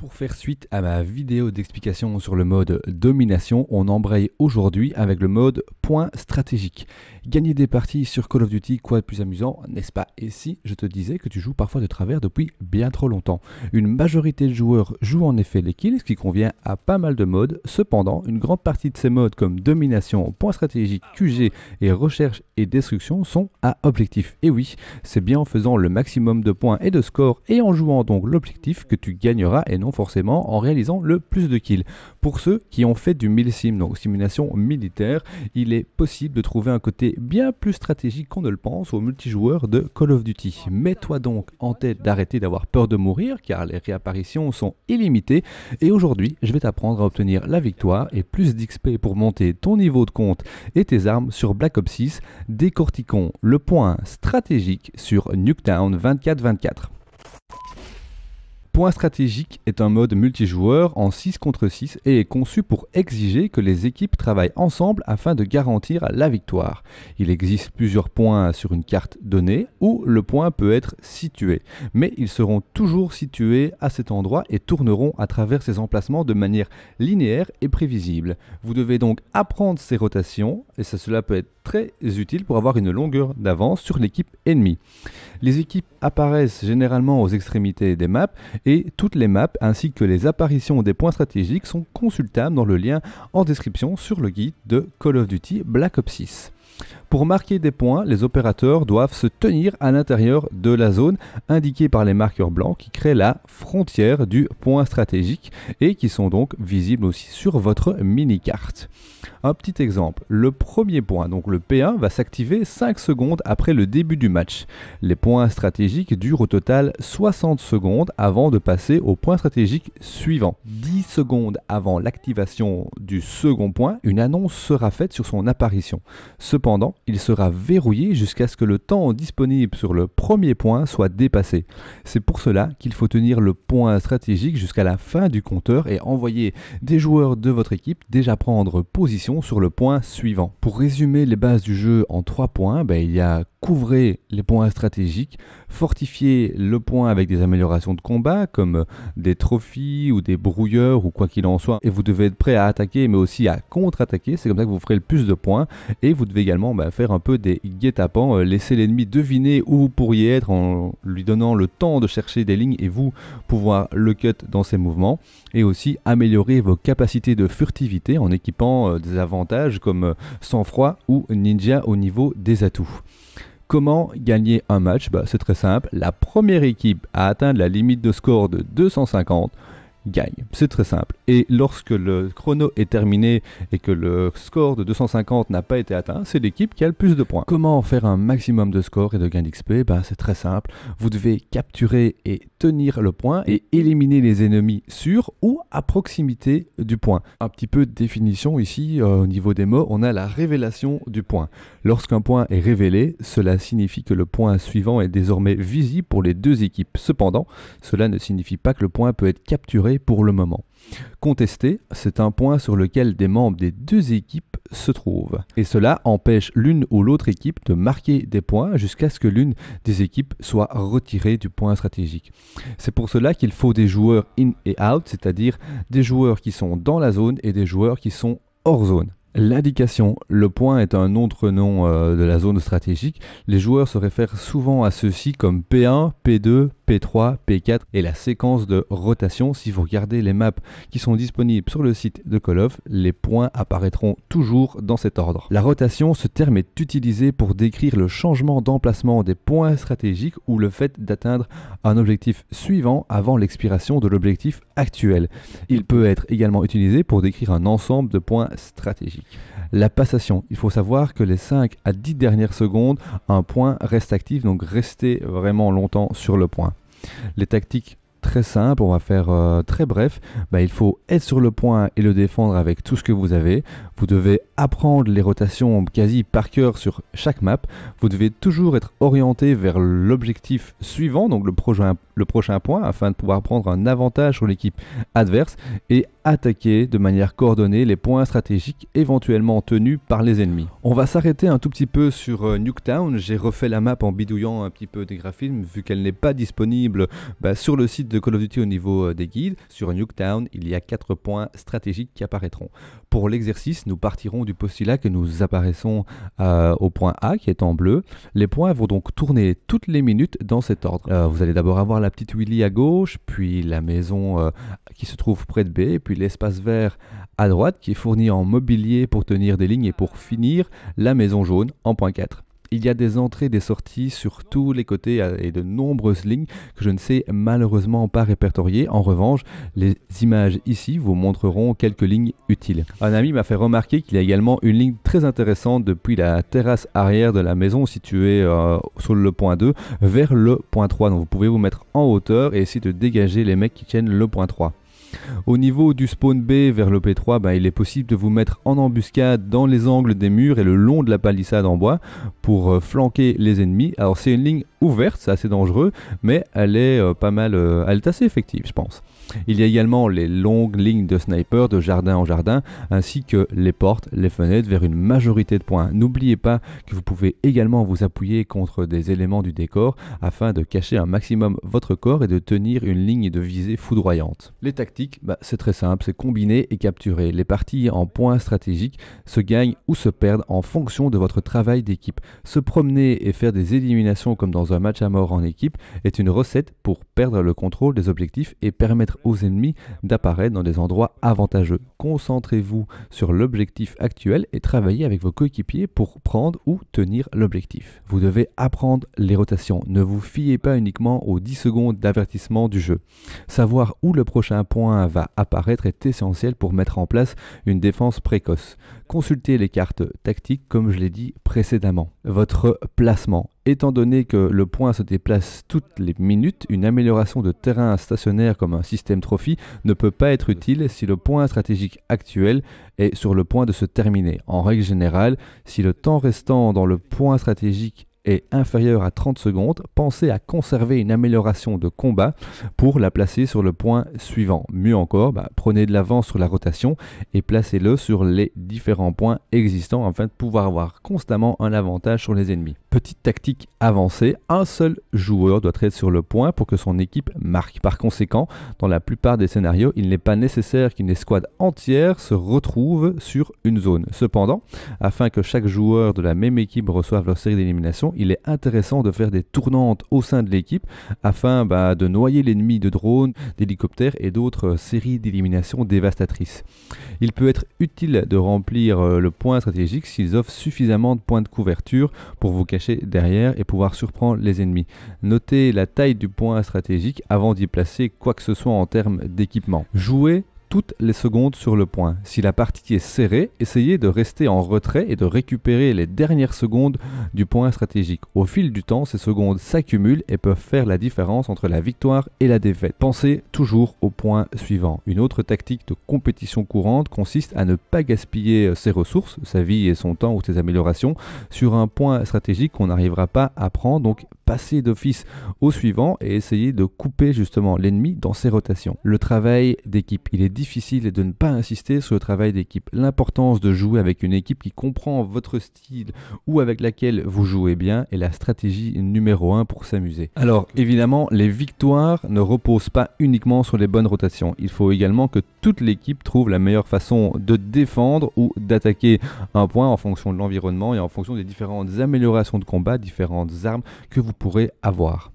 Pour faire suite à ma vidéo d'explication sur le mode domination, on embraye aujourd'hui avec le mode point stratégique. Gagner des parties sur Call of Duty, quoi de plus amusant, n'est-ce pas Et si je te disais que tu joues parfois de travers depuis bien trop longtemps Une majorité de joueurs jouent en effet les kills, ce qui convient à pas mal de modes. Cependant, une grande partie de ces modes comme domination, point stratégique, QG et recherche et destruction sont à objectif. Et oui, c'est bien en faisant le maximum de points et de scores et en jouant donc l'objectif que tu gagneras et non forcément en réalisant le plus de kills. Pour ceux qui ont fait du milsim, donc simulation militaire, il est possible de trouver un côté bien plus stratégique qu'on ne le pense au multijoueur de Call of Duty. Mets-toi donc en tête d'arrêter d'avoir peur de mourir car les réapparitions sont illimitées et aujourd'hui je vais t'apprendre à obtenir la victoire et plus d'XP pour monter ton niveau de compte et tes armes sur Black Ops 6, décortiquons le point stratégique sur Nuketown 2424. Point stratégique est un mode multijoueur en 6 contre 6 et est conçu pour exiger que les équipes travaillent ensemble afin de garantir la victoire. Il existe plusieurs points sur une carte donnée où le point peut être situé, mais ils seront toujours situés à cet endroit et tourneront à travers ces emplacements de manière linéaire et prévisible. Vous devez donc apprendre ces rotations et cela peut être très utile pour avoir une longueur d'avance sur l'équipe ennemie. Les équipes apparaissent généralement aux extrémités des maps et et toutes les maps ainsi que les apparitions des points stratégiques sont consultables dans le lien en description sur le guide de Call of Duty Black Ops 6. Pour marquer des points, les opérateurs doivent se tenir à l'intérieur de la zone indiquée par les marqueurs blancs qui créent la frontière du point stratégique et qui sont donc visibles aussi sur votre mini-carte. Un petit exemple, le premier point, donc le P1, va s'activer 5 secondes après le début du match. Les points stratégiques durent au total 60 secondes avant de passer au point stratégique suivant. 10 secondes avant l'activation du second point, une annonce sera faite sur son apparition. Cependant, Cependant, il sera verrouillé jusqu'à ce que le temps disponible sur le premier point soit dépassé. C'est pour cela qu'il faut tenir le point stratégique jusqu'à la fin du compteur et envoyer des joueurs de votre équipe déjà prendre position sur le point suivant. Pour résumer les bases du jeu en trois points, ben, il y a couvrez les points stratégiques, fortifiez le point avec des améliorations de combat comme des trophies ou des brouilleurs ou quoi qu'il en soit, et vous devez être prêt à attaquer mais aussi à contre-attaquer, c'est comme ça que vous ferez le plus de points, et vous devez également bah, faire un peu des guet-apens, euh, laisser l'ennemi deviner où vous pourriez être en lui donnant le temps de chercher des lignes et vous pouvoir le cut dans ses mouvements, et aussi améliorer vos capacités de furtivité en équipant euh, des avantages comme euh, sang-froid ou ninja au niveau des atouts. Comment gagner un match bah, C'est très simple. La première équipe à atteindre la limite de score de 250 gagne. C'est très simple. Et lorsque le chrono est terminé et que le score de 250 n'a pas été atteint, c'est l'équipe qui a le plus de points. Comment faire un maximum de score et de gains d'XP eh ben, C'est très simple. Vous devez capturer et tenir le point et éliminer les ennemis sur ou à proximité du point. Un petit peu de définition ici euh, au niveau des mots, on a la révélation du point. Lorsqu'un point est révélé, cela signifie que le point suivant est désormais visible pour les deux équipes. Cependant, cela ne signifie pas que le point peut être capturé pour le moment. Contester, c'est un point sur lequel des membres des deux équipes se trouvent. Et cela empêche l'une ou l'autre équipe de marquer des points jusqu'à ce que l'une des équipes soit retirée du point stratégique. C'est pour cela qu'il faut des joueurs in et out, c'est-à-dire des joueurs qui sont dans la zone et des joueurs qui sont hors zone. L'indication, le point est un autre nom euh, de la zone stratégique. Les joueurs se réfèrent souvent à ceux-ci comme P1, P2, P3, P4 et la séquence de rotation. Si vous regardez les maps qui sont disponibles sur le site de Call of, les points apparaîtront toujours dans cet ordre. La rotation, ce terme est utilisé pour décrire le changement d'emplacement des points stratégiques ou le fait d'atteindre un objectif suivant avant l'expiration de l'objectif actuel. Il peut être également utilisé pour décrire un ensemble de points stratégiques. La passation, il faut savoir que les 5 à 10 dernières secondes, un point reste actif, donc restez vraiment longtemps sur le point. Les tactiques très simple, on va faire euh, très bref, bah, il faut être sur le point et le défendre avec tout ce que vous avez. Vous devez apprendre les rotations quasi par cœur sur chaque map. Vous devez toujours être orienté vers l'objectif suivant, donc le prochain, point, afin de pouvoir prendre un avantage sur l'équipe adverse et attaquer de manière coordonnée les points stratégiques éventuellement tenus par les ennemis. On va s'arrêter un tout petit peu sur euh, Nuketown. J'ai refait la map en bidouillant un petit peu des graphismes, vu qu'elle n'est pas disponible bah, sur le site de Call of Duty au niveau euh, des guides, sur Nuketown, il y a quatre points stratégiques qui apparaîtront. Pour l'exercice, nous partirons du postulat que nous apparaissons euh, au point A, qui est en bleu. Les points vont donc tourner toutes les minutes dans cet ordre. Euh, vous allez d'abord avoir la petite Willy à gauche, puis la maison qui se trouve près de B, puis l'espace vert à droite qui est fourni en mobilier pour tenir des lignes et pour finir la maison jaune en point 4. Il y a des entrées, des sorties sur tous les côtés euh, et de nombreuses lignes que je ne sais malheureusement pas répertorier. En revanche, les images ici vous montreront quelques lignes utiles. Un ami m'a fait remarquer qu'il y a également une ligne très intéressante depuis la terrasse arrière de la maison située euh, sur le point 2 vers le point 3. Donc vous pouvez vous mettre en hauteur et essayer de dégager les mecs qui tiennent le point 3. Au niveau du spawn B vers le P3, ben, il est possible de vous mettre en embuscade dans les angles des murs et le long de la palissade en bois pour euh, flanquer les ennemis. Alors c'est une ligne ouverte, c'est assez dangereux, mais elle est euh, pas mal, euh, elle est assez effective, je pense. Il y a également les longues lignes de snipers de jardin en jardin, ainsi que les portes, les fenêtres vers une majorité de points. N'oubliez pas que vous pouvez également vous appuyer contre des éléments du décor afin de cacher un maximum votre corps et de tenir une ligne de visée foudroyante. Les tactiques, bah, c'est très simple, c'est combiner et capturer. Les parties en points stratégiques se gagnent ou se perdent en fonction de votre travail d'équipe. Se promener et faire des éliminations comme dans un match à mort en équipe est une recette pour perdre le contrôle des objectifs et permettre aux ennemis d'apparaître dans des endroits avantageux. Concentrez-vous sur l'objectif actuel et travaillez avec vos coéquipiers pour prendre ou tenir l'objectif. Vous devez apprendre les rotations. Ne vous fiez pas uniquement aux 10 secondes d'avertissement du jeu. Savoir où le prochain point va apparaître est essentiel pour mettre en place une défense précoce. Consultez les cartes tactiques comme je l'ai dit précédemment. Votre placement Étant donné que le point se déplace toutes les minutes, une amélioration de terrain stationnaire comme un système trophy ne peut pas être utile si le point stratégique actuel est sur le point de se terminer. En règle générale, si le temps restant dans le point stratégique est inférieure à 30 secondes, pensez à conserver une amélioration de combat pour la placer sur le point suivant. Mieux encore, bah, prenez de l'avance sur la rotation et placez-le sur les différents points existants afin de pouvoir avoir constamment un avantage sur les ennemis. Petite tactique avancée, un seul joueur doit être sur le point pour que son équipe marque. Par conséquent, dans la plupart des scénarios, il n'est pas nécessaire qu'une escouade entière se retrouve sur une zone. Cependant, afin que chaque joueur de la même équipe reçoive leur série d'élimination, il est intéressant de faire des tournantes au sein de l'équipe afin bah, de noyer l'ennemi de drones, d'hélicoptères et d'autres euh, séries d'éliminations dévastatrices. Il peut être utile de remplir euh, le point stratégique s'ils offrent suffisamment de points de couverture pour vous cacher derrière et pouvoir surprendre les ennemis. Notez la taille du point stratégique avant d'y placer quoi que ce soit en termes d'équipement. Jouez toutes les secondes sur le point. Si la partie est serrée, essayez de rester en retrait et de récupérer les dernières secondes du point stratégique. Au fil du temps, ces secondes s'accumulent et peuvent faire la différence entre la victoire et la défaite. Pensez toujours au point suivant. Une autre tactique de compétition courante consiste à ne pas gaspiller ses ressources, sa vie et son temps ou ses améliorations sur un point stratégique qu'on n'arrivera pas à prendre. Donc passer d'office au suivant et essayer de couper justement l'ennemi dans ses rotations. Le travail d'équipe, il est difficile de ne pas insister sur le travail d'équipe. L'importance de jouer avec une équipe qui comprend votre style ou avec laquelle vous jouez bien est la stratégie numéro 1 pour s'amuser. Alors évidemment, les victoires ne reposent pas uniquement sur les bonnes rotations. Il faut également que toute l'équipe trouve la meilleure façon de défendre ou d'attaquer un point en fonction de l'environnement et en fonction des différentes améliorations de combat, différentes armes que vous pourrez avoir.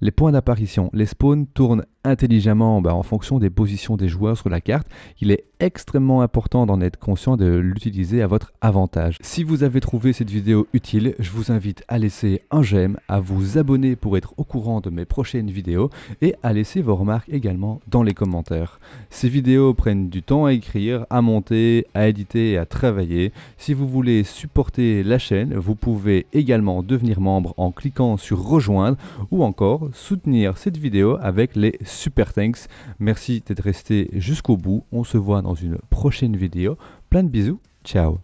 Les points d'apparition, les spawns tournent intelligemment bah, en fonction des positions des joueurs sur la carte, il est extrêmement important d'en être conscient de l'utiliser à votre avantage. Si vous avez trouvé cette vidéo utile, je vous invite à laisser un j'aime, à vous abonner pour être au courant de mes prochaines vidéos et à laisser vos remarques également dans les commentaires. Ces vidéos prennent du temps à écrire, à monter, à éditer et à travailler. Si vous voulez supporter la chaîne, vous pouvez également devenir membre en cliquant sur rejoindre ou encore soutenir cette vidéo avec les super thanks. Merci d'être resté jusqu'au bout. On se voit dans une prochaine vidéo. Plein de bisous. Ciao.